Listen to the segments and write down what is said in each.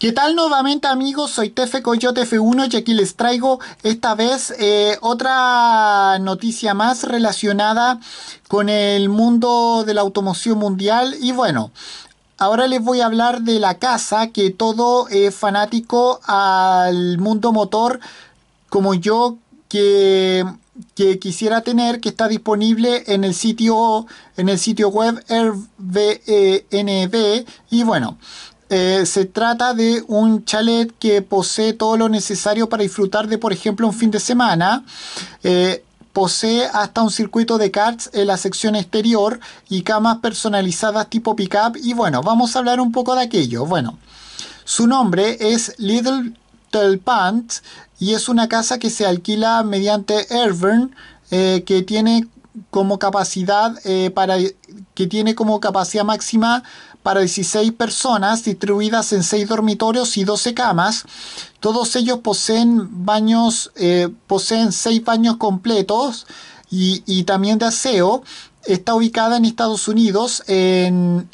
¿Qué tal nuevamente amigos? Soy Tefe Coyote F1 y aquí les traigo esta vez eh, otra noticia más relacionada con el mundo de la automoción mundial y bueno, ahora les voy a hablar de la casa que todo eh, fanático al mundo motor como yo que, que quisiera tener que está disponible en el sitio en el sitio web rbnb e y bueno eh, se trata de un chalet que posee todo lo necesario para disfrutar de, por ejemplo, un fin de semana. Eh, posee hasta un circuito de carts en la sección exterior y camas personalizadas tipo pickup. Y bueno, vamos a hablar un poco de aquello. Bueno, su nombre es Little Telpant y es una casa que se alquila mediante airbnb eh, que tiene como capacidad para que tiene como capacidad máxima para 16 personas distribuidas en 6 dormitorios y 12 camas. Todos ellos poseen baños, eh, poseen 6 baños completos y, también de aseo. Está ubicada en Estados Unidos, en,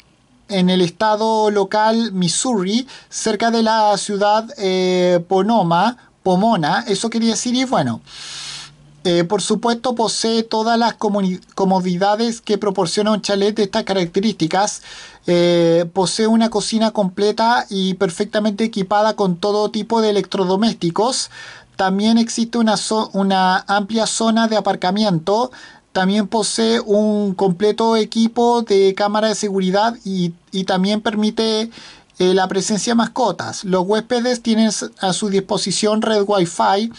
el estado local Missouri, cerca de la ciudad eh, Ponoma, Pomona, eso quería decir, y bueno. Eh, por supuesto posee todas las comodidades que proporciona un chalet de estas características. Eh, posee una cocina completa y perfectamente equipada con todo tipo de electrodomésticos. También existe una, amplia zona de aparcamiento. También posee un completo equipo de cámara de seguridad y también permite eh, la presencia mascotas. Los huéspedes tienen a su disposición red Wi-Fi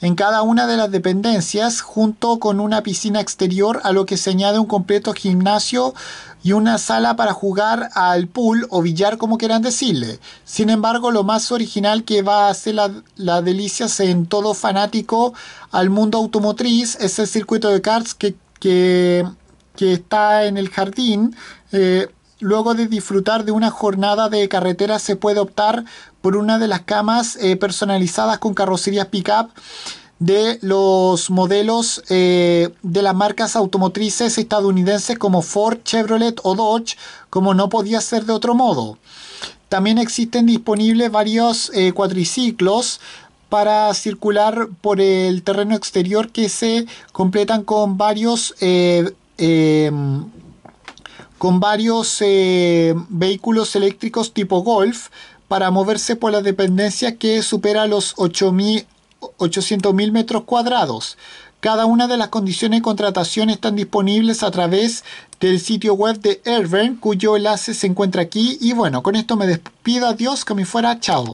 en cada una de las dependencias, junto con una piscina exterior, a lo que se añade un completo gimnasio y una sala para jugar al pool o billar, como quieran decirle. Sin embargo, lo más original que va a hacer la, la delicia en todo fanático al mundo automotriz es el circuito de karts que, está en el jardín. Eh, luego de disfrutar de una jornada de carretera se puede optar por una de las camas eh, personalizadas con carrocerías pickup de los modelos eh, de las marcas automotrices estadounidenses como Ford, Chevrolet o Dodge, como no podía ser de otro modo. También existen disponibles varios eh, cuatriciclos para circular por el terreno exterior que se completan con varios em, con varios eh, vehículos eléctricos tipo Golf para moverse por la dependencia que supera los 800.000 metros cuadrados. Cada una de las condiciones de contratación están disponibles a través del sitio web de AirBurn. cuyo enlace se encuentra aquí. Y bueno, con esto me despido. Adiós, que me fuera. Chao.